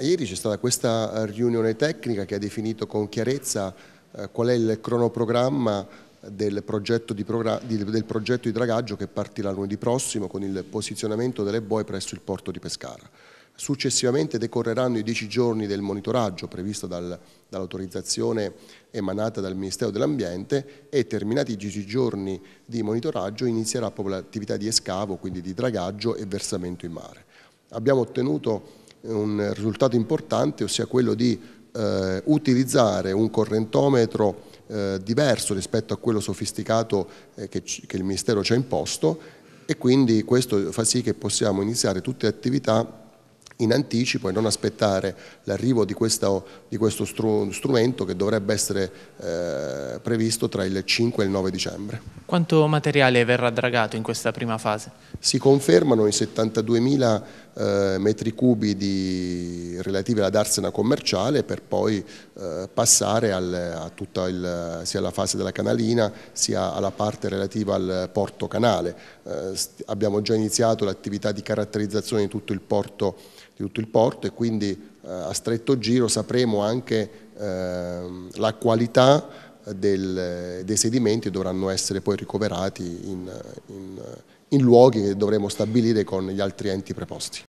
Ieri c'è stata questa eh, riunione tecnica che ha definito con chiarezza eh, qual è il cronoprogramma del progetto, di, del progetto di dragaggio che partirà lunedì prossimo con il posizionamento delle boe presso il porto di Pescara. Successivamente decorreranno i 10 giorni del monitoraggio previsto dal, dall'autorizzazione emanata dal Ministero dell'Ambiente e terminati i 10 giorni di monitoraggio inizierà proprio l'attività di escavo, quindi di dragaggio e versamento in mare. Abbiamo ottenuto un risultato importante, ossia quello di eh, utilizzare un correntometro eh, diverso rispetto a quello sofisticato eh, che, che, il Ministero ci ha imposto e quindi questo fa sì che possiamo iniziare tutte le attività in anticipo e non aspettare l'arrivo di, di, questo strumento che dovrebbe essere eh, previsto tra il 5 e il 9 dicembre. Quanto materiale verrà dragato in questa prima fase? Si confermano i 72.000 eh, metri cubi di, relativi alla darsena commerciale per poi eh, passare al, a tutta il, sia alla fase della canalina sia alla parte relativa al porto canale. Eh, abbiamo già iniziato l'attività di caratterizzazione di tutto il porto, tutto il porto e quindi eh, a stretto giro sapremo anche ehm, la qualità del, dei sedimenti dovranno essere poi ricoverati in, in, in luoghi che dovremo stabilire con gli altri enti preposti.